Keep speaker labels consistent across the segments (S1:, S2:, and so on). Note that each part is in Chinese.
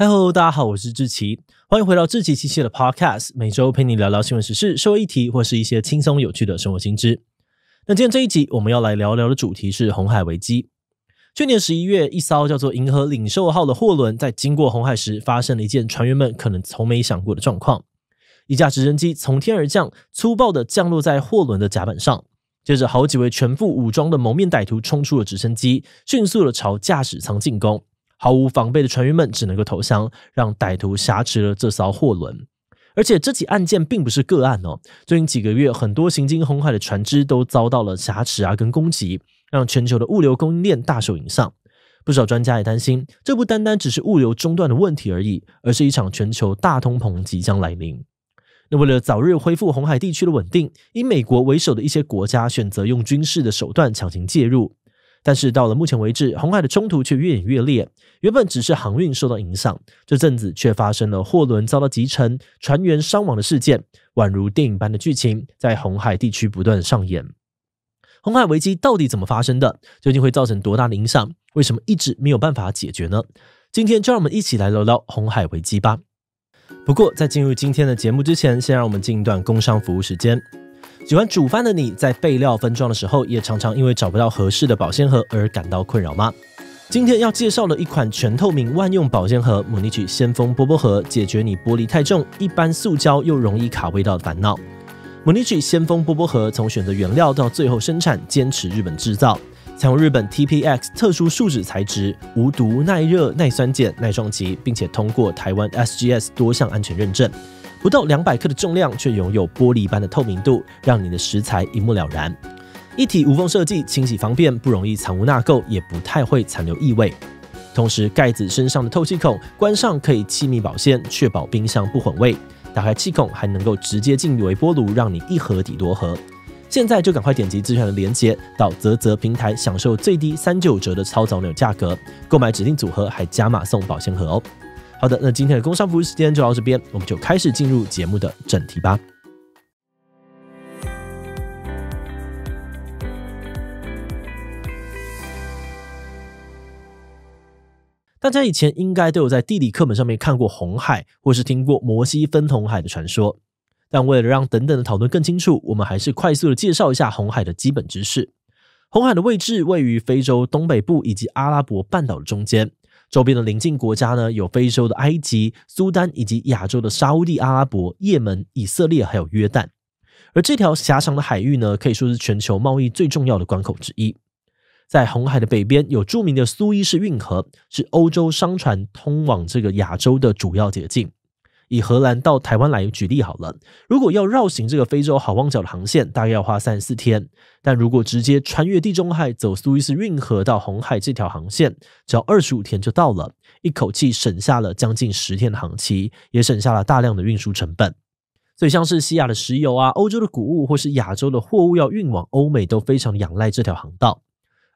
S1: Hello，大家好，我是志奇，欢迎回到志奇奇奇的 Podcast，每周陪你聊聊新闻时事、社会议题或是一些轻松有趣的生活新知。那今天这一集我们要来聊聊的主题是红海危机。去年十一月，一艘叫做“银河领袖号”的货轮在经过红海时，发生了一件船员们可能从没想过的状况：一架直升机从天而降，粗暴的降落在货轮的甲板上，接着好几位全副武装的蒙面歹徒冲出了直升机，迅速的朝驾驶舱进攻。毫无防备的船员们只能够投降，让歹徒挟持了这艘货轮。而且这起案件并不是个案哦，最近几个月，很多行经红海的船只都遭到了挟持啊，跟攻击，让全球的物流供应链大受影响。不少专家也担心，这不单单只是物流中断的问题而已，而是一场全球大通膨即将来临。那为了早日恢复红海地区的稳定，以美国为首的一些国家选择用军事的手段强行介入。但是到了目前为止，红海的冲突却越演越烈。原本只是航运受到影响，这阵子却发生了货轮遭到集沉、船员伤亡的事件，宛如电影般的剧情在红海地区不断上演。红海危机到底怎么发生的？究竟会造成多大的影响？为什么一直没有办法解决呢？今天就让我们一起来聊聊红海危机吧。不过在进入今天的节目之前，先让我们进一段工商服务时间。喜欢煮饭的你在备料分装的时候，也常常因为找不到合适的保鲜盒而感到困扰吗？今天要介绍的一款全透明万用保鲜盒 ——Monichi 先锋波波盒，解决你玻璃太重、一般塑胶又容易卡味道的烦恼。Monichi 先锋波波盒从选择原料到最后生产，坚持日本制造，采用日本 TPX 特殊树脂材质，无毒、耐热、耐酸碱、耐撞击，并且通过台湾 SGS 多项安全认证。不到两百克的重量，却拥有玻璃般的透明度，让你的食材一目了然。一体无缝设计，清洗方便，不容易藏污纳垢，也不太会残留异味。同时，盖子身上的透气孔，关上可以气密保鲜，确保冰箱不混味；打开气孔，还能够直接进微波炉，让你一盒抵多盒。现在就赶快点击资源的链接，到泽泽平台享受最低三九折的超早鸟价格，购买指定组合还加码送保鲜盒哦。好的，那今天的工商服务时间就到这边，我们就开始进入节目的正题吧。大家以前应该都有在地理课本上面看过红海，或是听过摩西分红海的传说。但为了让等等的讨论更清楚，我们还是快速的介绍一下红海的基本知识。红海的位置位于非洲东北部以及阿拉伯半岛的中间。周边的邻近国家呢，有非洲的埃及、苏丹，以及亚洲的沙地阿拉伯、也门、以色列，还有约旦。而这条狭长的海域呢，可以说是全球贸易最重要的关口之一。在红海的北边，有著名的苏伊士运河，是欧洲商船通往这个亚洲的主要捷径。以荷兰到台湾来举例好了，如果要绕行这个非洲好望角的航线，大概要花三十四天；但如果直接穿越地中海，走苏伊士运河到红海这条航线，只要二十五天就到了，一口气省下了将近十天的航期，也省下了大量的运输成本。所以，像是西亚的石油啊、欧洲的谷物或是亚洲的货物要运往欧美，都非常仰赖这条航道。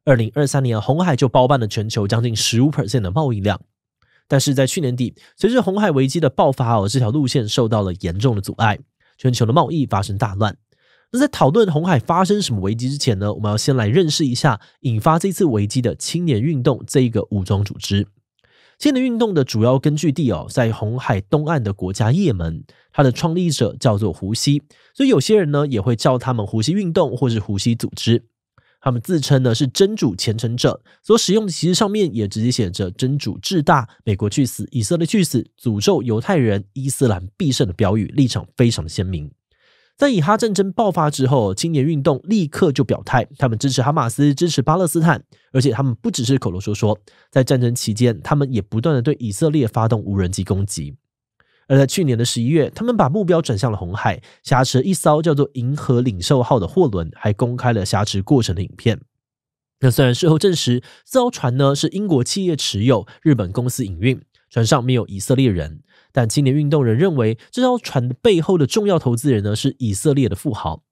S1: 二零二三年，红海就包办了全球将近十五的贸易量。但是在去年底，随着红海危机的爆发，而这条路线受到了严重的阻碍，全球的贸易发生大乱。那在讨论红海发生什么危机之前呢，我们要先来认识一下引发这次危机的青年运动这一个武装组织。青年运动的主要根据地哦，在红海东岸的国家也门，它的创立者叫做胡西，所以有些人呢也会叫他们胡西运动或是胡西组织。他们自称呢是真主虔诚者，所使用的旗帜上面也直接写着真主至大，美国去死，以色列去死，诅咒犹太人，伊斯兰必胜的标语，立场非常的鲜明。在以哈战争爆发之后，青年运动立刻就表态，他们支持哈马斯，支持巴勒斯坦，而且他们不只是口头说说，在战争期间，他们也不断的对以色列发动无人机攻击。而在去年的十一月，他们把目标转向了红海，挟持一艘叫做“银河领袖号”的货轮，还公开了挟持过程的影片。那虽然事后证实，这艘船呢是英国企业持有，日本公司营运，船上没有以色列人，但青年运动人认为，这艘船背后的重要投资人呢是以色列的富豪。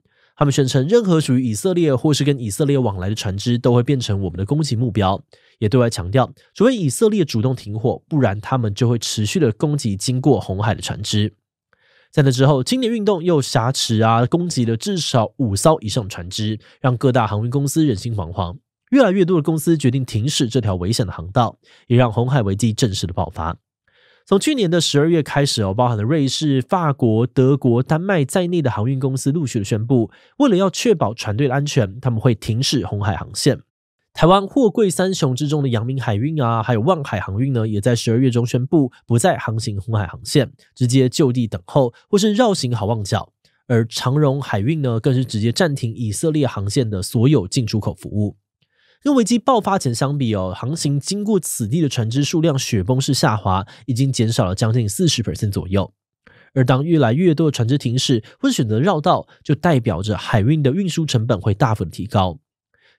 S1: 他们宣称，任何属于以色列或是跟以色列往来的船只都会变成我们的攻击目标，也对外强调，除非以色列主动停火，不然他们就会持续的攻击经过红海的船只。在那之后，今年运动又挟持啊，攻击了至少五艘以上船只，让各大航运公司人心惶惶。越来越多的公司决定停驶这条危险的航道，也让红海危机正式的爆发。从去年的十二月开始哦，包含了瑞士、法国、德国、丹麦在内的航运公司陆续的宣布，为了要确保船队的安全，他们会停驶红海航线。台湾货柜三雄之中的阳明海运啊，还有望海航运呢，也在十二月中宣布不再航行红海航线，直接就地等候或是绕行好望角。而长荣海运呢，更是直接暂停以色列航线的所有进出口服务。跟危机爆发前相比哦，航行经过此地的船只数量雪崩式下滑，已经减少了将近四十 percent 左右。而当越来越多的船只停驶，会选择绕道，就代表着海运的运输成本会大幅的提高。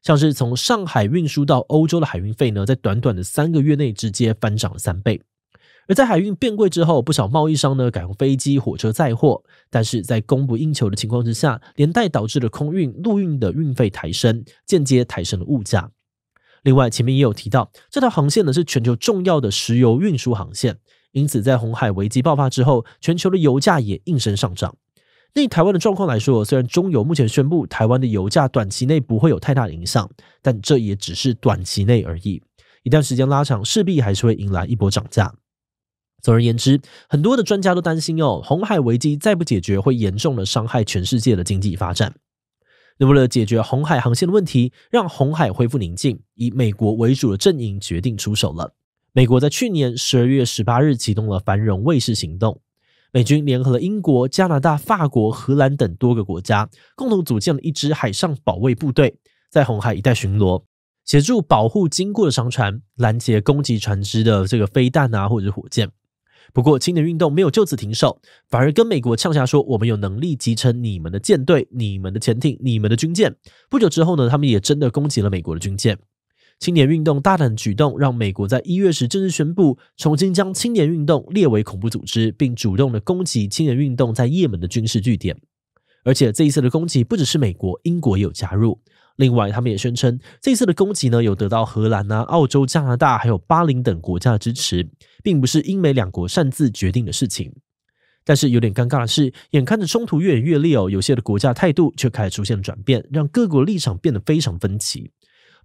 S1: 像是从上海运输到欧洲的海运费呢，在短短的三个月内直接翻涨了三倍。而在海运变贵之后，不少贸易商呢改用飞机、火车载货，但是在供不应求的情况之下，连带导致了空运、陆运的运费抬升，间接抬升了物价。另外，前面也有提到，这条航线呢是全球重要的石油运输航线，因此在红海危机爆发之后，全球的油价也应声上涨。那台湾的状况来说，虽然中油目前宣布台湾的油价短期内不会有太大的影响，但这也只是短期内而已，一段时间拉长，势必还是会迎来一波涨价。总而言之，很多的专家都担心哦，红海危机再不解决，会严重的伤害全世界的经济发展。那为了解决红海航线的问题，让红海恢复宁静，以美国为主的阵营决定出手了。美国在去年十二月十八日启动了“繁荣卫士”行动，美军联合了英国、加拿大、法国、荷兰等多个国家，共同组建了一支海上保卫部队，在红海一带巡逻，协助保护经过的商船，拦截攻击船只的这个飞弹啊，或者火箭。不过，青年运动没有就此停手，反而跟美国呛下说：“我们有能力集成你们的舰队、你们的潜艇、你们的军舰。”不久之后呢，他们也真的攻击了美国的军舰。青年运动大胆举动让美国在一月时正式宣布重新将青年运动列为恐怖组织，并主动的攻击青年运动在也门的军事据点。而且这一次的攻击不只是美国，英国也有加入。另外，他们也宣称，这次的攻击呢，有得到荷兰啊、澳洲、加拿大还有巴林等国家的支持，并不是英美两国擅自决定的事情。但是有点尴尬的是，眼看着冲突越演越烈哦，有些的国家态度却开始出现转变，让各国立场变得非常分歧。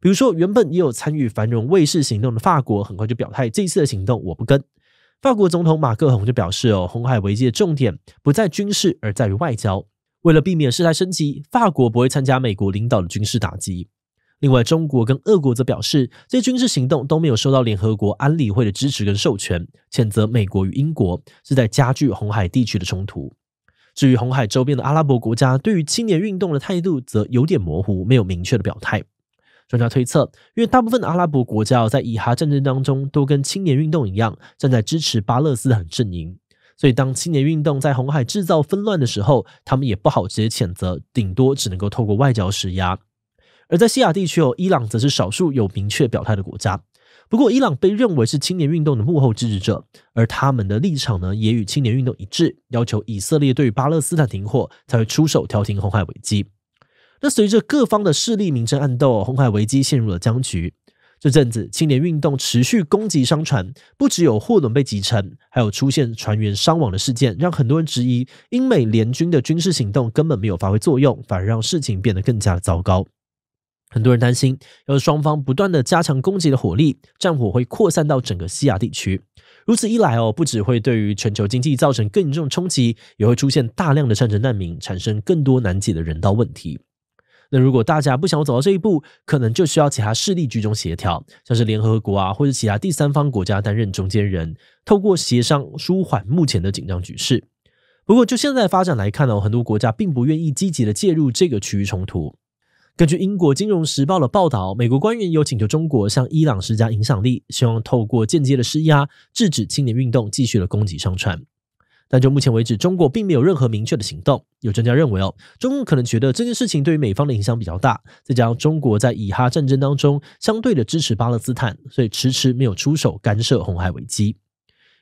S1: 比如说，原本也有参与繁荣卫士行动的法国，很快就表态，这一次的行动我不跟。法国总统马克龙就表示哦，红海危机的重点不在军事，而在于外交。为了避免事态升级，法国不会参加美国领导的军事打击。另外，中国跟俄国则表示，这些军事行动都没有受到联合国安理会的支持跟授权，谴责美国与英国是在加剧红海地区的冲突。至于红海周边的阿拉伯国家对于青年运动的态度，则有点模糊，没有明确的表态。专家推测，因为大部分的阿拉伯国家在以哈战争当中都跟青年运动一样，站在支持巴勒斯坦阵营。所以，当青年运动在红海制造纷乱的时候，他们也不好直接谴责，顶多只能够透过外交施压。而在西亚地区，哦，伊朗则是少数有明确表态的国家。不过，伊朗被认为是青年运动的幕后支持者，而他们的立场呢，也与青年运动一致，要求以色列对巴勒斯坦停火，才会出手调停红海危机。那随着各方的势力明争暗斗，红海危机陷入了僵局。这阵子，青年运动持续攻击商船，不只有货轮被击沉，还有出现船员伤亡的事件，让很多人质疑英美联军的军事行动根本没有发挥作用，反而让事情变得更加的糟糕。很多人担心，要是双方不断的加强攻击的火力，战火会扩散到整个西亚地区。如此一来哦，不只会对于全球经济造成更严重冲击，也会出现大量的战争难民，产生更多难解的人道问题。那如果大家不想走到这一步，可能就需要其他势力居中协调，像是联合国啊，或者其他第三方国家担任中间人，透过协商舒缓目前的紧张局势。不过就现在发展来看呢，很多国家并不愿意积极的介入这个区域冲突。根据英国金融时报的报道，美国官员有请求中国向伊朗施加影响力，希望透过间接的施压，制止青年运动继续的攻击商船。但就目前为止，中国并没有任何明确的行动。有专家认为，哦，中国可能觉得这件事情对于美方的影响比较大，再加上中国在以哈战争当中相对的支持巴勒斯坦，所以迟迟没有出手干涉红海危机。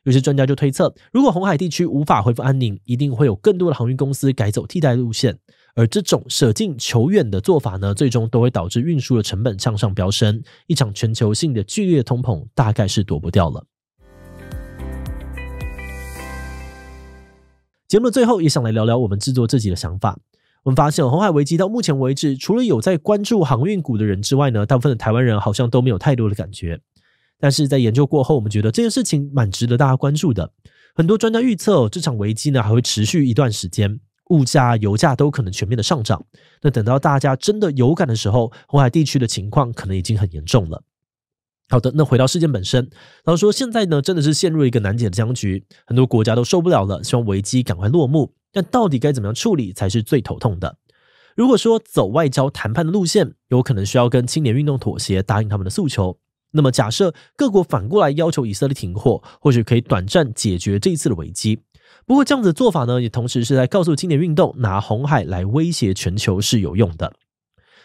S1: 有些专家就推测，如果红海地区无法恢复安宁，一定会有更多的航运公司改走替代路线，而这种舍近求远的做法呢，最终都会导致运输的成本向上飙升，一场全球性的剧烈通膨大概是躲不掉了。节目最后也想来聊聊我们制作自己的想法。我们发现，红海危机到目前为止，除了有在关注航运股的人之外呢，大部分的台湾人好像都没有太多的感觉。但是在研究过后，我们觉得这件事情蛮值得大家关注的。很多专家预测，这场危机呢还会持续一段时间，物价、油价都可能全面的上涨。那等到大家真的有感的时候，红海地区的情况可能已经很严重了。好的，那回到事件本身，然后说现在呢，真的是陷入一个难解的僵局，很多国家都受不了了，希望危机赶快落幕。但到底该怎么样处理才是最头痛的？如果说走外交谈判的路线，有可能需要跟青年运动妥协，答应他们的诉求。那么假设各国反过来要求以色列停火，或许可以短暂解决这一次的危机。不过这样子的做法呢，也同时是在告诉青年运动，拿红海来威胁全球是有用的。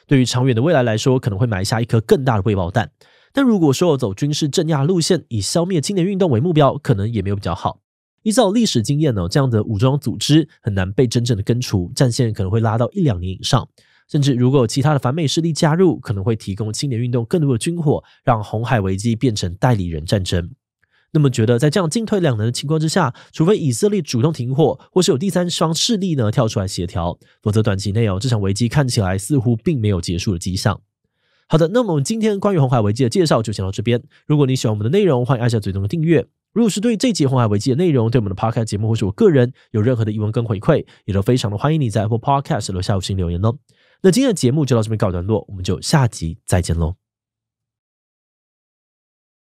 S1: 对于长远的未来来说，可能会埋下一颗更大的未爆弹。但如果说我走军事镇压路线，以消灭青年运动为目标，可能也没有比较好。依照历史经验呢，这样的武装组织很难被真正的根除，战线可能会拉到一两年以上。甚至如果有其他的反美势力加入，可能会提供青年运动更多的军火，让红海危机变成代理人战争。那么，觉得在这样进退两难的情况之下，除非以色列主动停火，或是有第三方势力呢跳出来协调，否则短期内哦，这场危机看起来似乎并没有结束的迹象。好的，那么我们今天关于红海危机的介绍就讲到这边。如果你喜欢我们的内容，欢迎按下最中的订阅。如果是对这集红海危机的内容，对我们的 podcast 节目或是我个人有任何的疑问跟回馈，也都非常的欢迎你在 Apple Podcast 留下五星留言哦。那今天的节目就到这边告一段落，我们就下集再见喽。